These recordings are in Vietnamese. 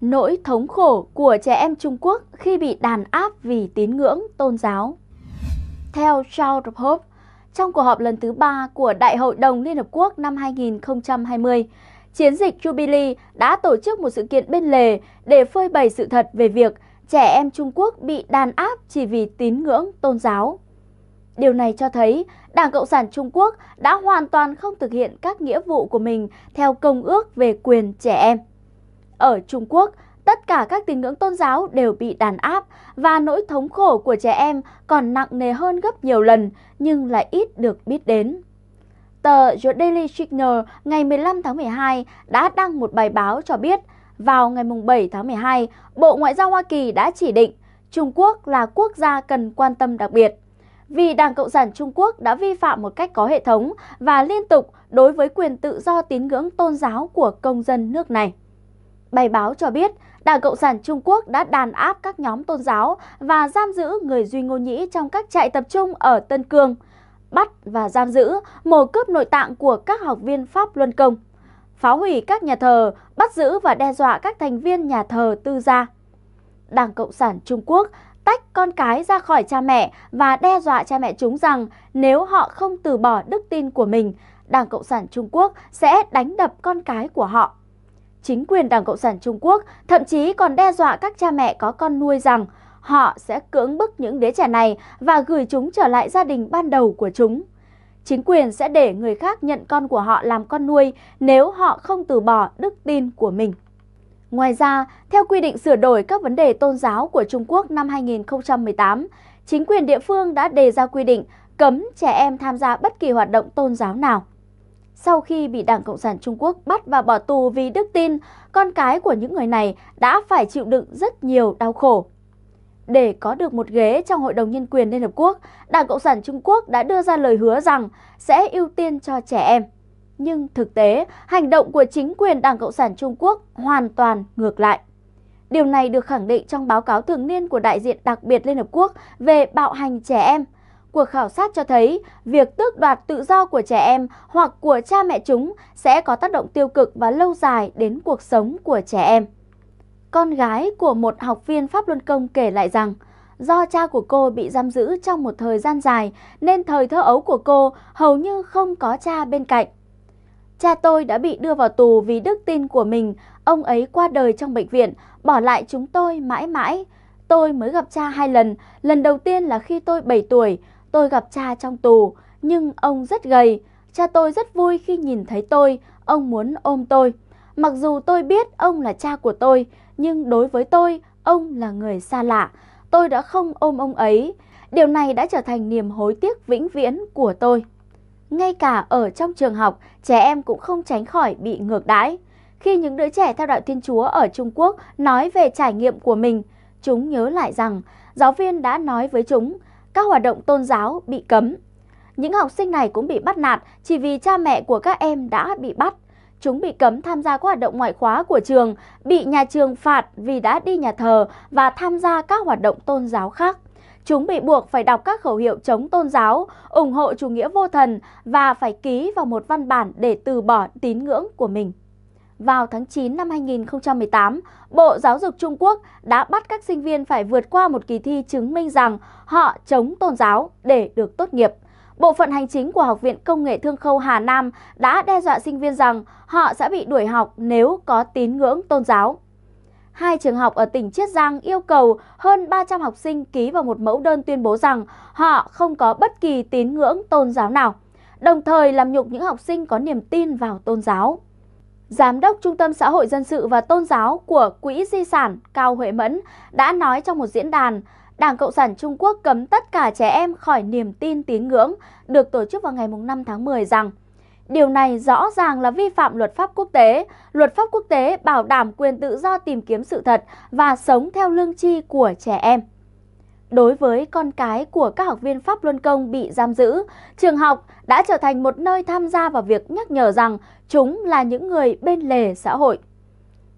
Nỗi thống khổ của trẻ em Trung Quốc khi bị đàn áp vì tín ngưỡng tôn giáo. Theo Charles Hope, trong cuộc họp lần thứ ba của Đại hội đồng Liên Hợp Quốc năm 2020, chiến dịch Jubilee đã tổ chức một sự kiện bên lề để phơi bày sự thật về việc trẻ em Trung Quốc bị đàn áp chỉ vì tín ngưỡng tôn giáo. Điều này cho thấy Đảng Cộng sản Trung Quốc đã hoàn toàn không thực hiện các nghĩa vụ của mình theo Công ước về quyền trẻ em. Ở Trung Quốc, tất cả các tín ngưỡng tôn giáo đều bị đàn áp và nỗi thống khổ của trẻ em còn nặng nề hơn gấp nhiều lần nhưng lại ít được biết đến. Tờ The Daily Signal ngày 15 tháng 12 đã đăng một bài báo cho biết vào ngày 7 tháng 12, Bộ Ngoại giao Hoa Kỳ đã chỉ định Trung Quốc là quốc gia cần quan tâm đặc biệt vì Đảng Cộng sản Trung Quốc đã vi phạm một cách có hệ thống và liên tục đối với quyền tự do tín ngưỡng tôn giáo của công dân nước này. Bài báo cho biết, Đảng Cộng sản Trung Quốc đã đàn áp các nhóm tôn giáo và giam giữ người Duy Ngô Nhĩ trong các trại tập trung ở Tân Cương, bắt và giam giữ, mổ cướp nội tạng của các học viên Pháp Luân Công, phá hủy các nhà thờ, bắt giữ và đe dọa các thành viên nhà thờ tư gia. Đảng Cộng sản Trung Quốc tách con cái ra khỏi cha mẹ và đe dọa cha mẹ chúng rằng nếu họ không từ bỏ đức tin của mình, Đảng Cộng sản Trung Quốc sẽ đánh đập con cái của họ chính quyền Đảng Cộng sản Trung Quốc thậm chí còn đe dọa các cha mẹ có con nuôi rằng họ sẽ cưỡng bức những đứa trẻ này và gửi chúng trở lại gia đình ban đầu của chúng. Chính quyền sẽ để người khác nhận con của họ làm con nuôi nếu họ không từ bỏ đức tin của mình. Ngoài ra, theo quy định sửa đổi các vấn đề tôn giáo của Trung Quốc năm 2018, chính quyền địa phương đã đề ra quy định cấm trẻ em tham gia bất kỳ hoạt động tôn giáo nào sau khi bị Đảng Cộng sản Trung Quốc bắt và bỏ tù vì đức tin, con cái của những người này đã phải chịu đựng rất nhiều đau khổ. Để có được một ghế trong Hội đồng Nhân quyền Liên Hợp Quốc, Đảng Cộng sản Trung Quốc đã đưa ra lời hứa rằng sẽ ưu tiên cho trẻ em. Nhưng thực tế, hành động của chính quyền Đảng Cộng sản Trung Quốc hoàn toàn ngược lại. Điều này được khẳng định trong báo cáo thường niên của đại diện đặc biệt Liên Hợp Quốc về bạo hành trẻ em – Cuộc khảo sát cho thấy việc tước đoạt tự do của trẻ em hoặc của cha mẹ chúng sẽ có tác động tiêu cực và lâu dài đến cuộc sống của trẻ em. Con gái của một học viên Pháp Luân Công kể lại rằng, do cha của cô bị giam giữ trong một thời gian dài nên thời thơ ấu của cô hầu như không có cha bên cạnh. Cha tôi đã bị đưa vào tù vì đức tin của mình, ông ấy qua đời trong bệnh viện, bỏ lại chúng tôi mãi mãi. Tôi mới gặp cha hai lần, lần đầu tiên là khi tôi 7 tuổi, Tôi gặp cha trong tù, nhưng ông rất gầy. Cha tôi rất vui khi nhìn thấy tôi, ông muốn ôm tôi. Mặc dù tôi biết ông là cha của tôi, nhưng đối với tôi, ông là người xa lạ. Tôi đã không ôm ông ấy. Điều này đã trở thành niềm hối tiếc vĩnh viễn của tôi. Ngay cả ở trong trường học, trẻ em cũng không tránh khỏi bị ngược đãi. Khi những đứa trẻ theo đạo Thiên Chúa ở Trung Quốc nói về trải nghiệm của mình, chúng nhớ lại rằng giáo viên đã nói với chúng các hoạt động tôn giáo bị cấm. Những học sinh này cũng bị bắt nạt chỉ vì cha mẹ của các em đã bị bắt. Chúng bị cấm tham gia các hoạt động ngoại khóa của trường, bị nhà trường phạt vì đã đi nhà thờ và tham gia các hoạt động tôn giáo khác. Chúng bị buộc phải đọc các khẩu hiệu chống tôn giáo, ủng hộ chủ nghĩa vô thần và phải ký vào một văn bản để từ bỏ tín ngưỡng của mình vào tháng 9 năm 2018, Bộ Giáo dục Trung Quốc đã bắt các sinh viên phải vượt qua một kỳ thi chứng minh rằng họ chống tôn giáo để được tốt nghiệp. Bộ phận hành chính của Học viện Công nghệ Thương khâu Hà Nam đã đe dọa sinh viên rằng họ sẽ bị đuổi học nếu có tín ngưỡng tôn giáo. Hai trường học ở tỉnh Chiết Giang yêu cầu hơn 300 học sinh ký vào một mẫu đơn tuyên bố rằng họ không có bất kỳ tín ngưỡng tôn giáo nào, đồng thời làm nhục những học sinh có niềm tin vào tôn giáo. Giám đốc Trung tâm Xã hội Dân sự và Tôn giáo của Quỹ Di sản Cao Huệ Mẫn đã nói trong một diễn đàn, Đảng Cộng sản Trung Quốc cấm tất cả trẻ em khỏi niềm tin tín ngưỡng được tổ chức vào ngày 5 tháng 10 rằng Điều này rõ ràng là vi phạm luật pháp quốc tế. Luật pháp quốc tế bảo đảm quyền tự do tìm kiếm sự thật và sống theo lương tri của trẻ em đối với con cái của các học viên Pháp Luân Công bị giam giữ, trường học đã trở thành một nơi tham gia vào việc nhắc nhở rằng chúng là những người bên lề xã hội.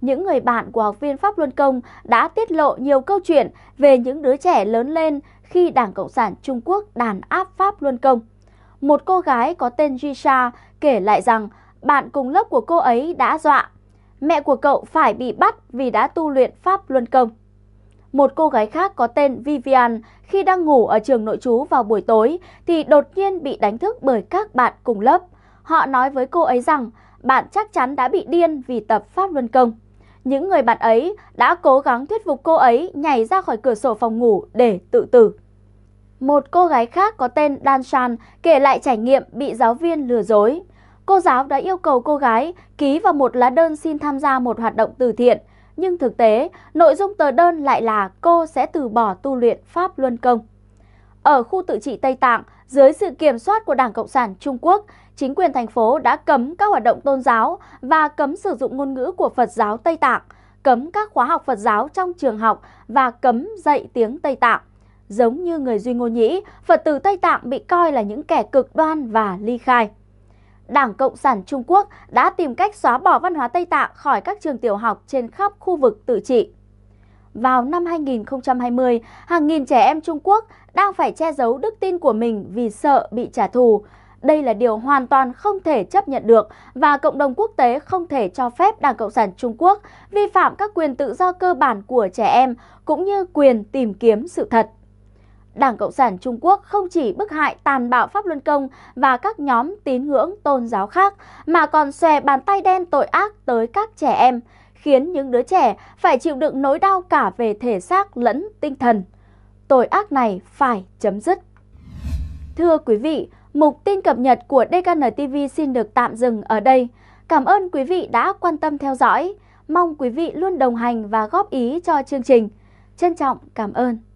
Những người bạn của học viên Pháp Luân Công đã tiết lộ nhiều câu chuyện về những đứa trẻ lớn lên khi Đảng Cộng sản Trung Quốc đàn áp Pháp Luân Công. Một cô gái có tên Jisha kể lại rằng bạn cùng lớp của cô ấy đã dọa. Mẹ của cậu phải bị bắt vì đã tu luyện Pháp Luân Công. Một cô gái khác có tên Vivian khi đang ngủ ở trường nội trú vào buổi tối thì đột nhiên bị đánh thức bởi các bạn cùng lớp. Họ nói với cô ấy rằng bạn chắc chắn đã bị điên vì tập phát Luân Công. Những người bạn ấy đã cố gắng thuyết phục cô ấy nhảy ra khỏi cửa sổ phòng ngủ để tự tử. Một cô gái khác có tên Danshan kể lại trải nghiệm bị giáo viên lừa dối. Cô giáo đã yêu cầu cô gái ký vào một lá đơn xin tham gia một hoạt động từ thiện nhưng thực tế, nội dung tờ đơn lại là cô sẽ từ bỏ tu luyện Pháp Luân Công. Ở khu tự trị Tây Tạng, dưới sự kiểm soát của Đảng Cộng sản Trung Quốc, chính quyền thành phố đã cấm các hoạt động tôn giáo và cấm sử dụng ngôn ngữ của Phật giáo Tây Tạng, cấm các khóa học Phật giáo trong trường học và cấm dạy tiếng Tây Tạng. Giống như người Duy Ngô Nhĩ, Phật tử Tây Tạng bị coi là những kẻ cực đoan và ly khai. Đảng Cộng sản Trung Quốc đã tìm cách xóa bỏ văn hóa Tây Tạng khỏi các trường tiểu học trên khắp khu vực tự trị. Vào năm 2020, hàng nghìn trẻ em Trung Quốc đang phải che giấu đức tin của mình vì sợ bị trả thù. Đây là điều hoàn toàn không thể chấp nhận được và cộng đồng quốc tế không thể cho phép Đảng Cộng sản Trung Quốc vi phạm các quyền tự do cơ bản của trẻ em cũng như quyền tìm kiếm sự thật. Đảng Cộng sản Trung Quốc không chỉ bức hại tàn bạo Pháp Luân Công và các nhóm tín ngưỡng tôn giáo khác, mà còn xòe bàn tay đen tội ác tới các trẻ em, khiến những đứa trẻ phải chịu đựng nỗi đau cả về thể xác lẫn tinh thần. Tội ác này phải chấm dứt. Thưa quý vị, mục tin cập nhật của DKN TV xin được tạm dừng ở đây. Cảm ơn quý vị đã quan tâm theo dõi. Mong quý vị luôn đồng hành và góp ý cho chương trình. Trân trọng cảm ơn.